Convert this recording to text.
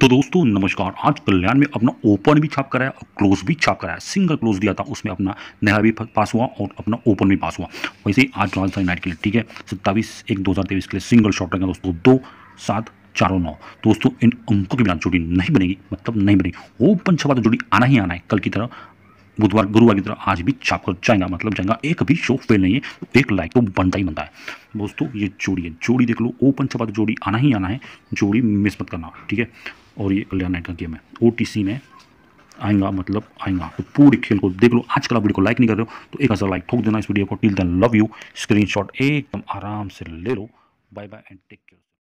तो दोस्तों नमस्कार आज कल्याण में अपना ओपन भी छाप कराया और क्लोज भी छाप कराया सिंगल क्लोज दिया था उसमें अपना नया भी पास हुआ और अपना ओपन भी पास हुआ वैसे ही आज राजधानी नाइट के लिए ठीक है सत्ताईस एक दो हज़ार तेईस के लिए सिंगल शॉट रहेगा दोस्तों दो सात चारों नौ दोस्तों इन अंकों के बिना जोड़ी नहीं बनेगी मतलब नहीं बनेगी ओपन छपा तो जोड़ी आना ही आना है कल की तरह बुधवार गुरुवार की तरह आज भी छाप कर जाएगा मतलब जाएगा एक भी शो फेल नहीं है तो एक लाइक तो बनता ही बनता है दोस्तों ये जोड़ी है जोड़ी देख लो ओपन छपा तो जोड़ी आना ही आना है जोड़ी मिस मत करना ठीक है और ये कल्याण नाइट का गेम है ओ में आएगा मतलब आएगा तो पूरे खेल को देख लो आज कल वीडियो को लाइक नहीं कर रहे हो तो एक हज़ार लाइक ठोक देना इस वीडियो को till then love you screen एकदम आराम से ले लो bye bye and take care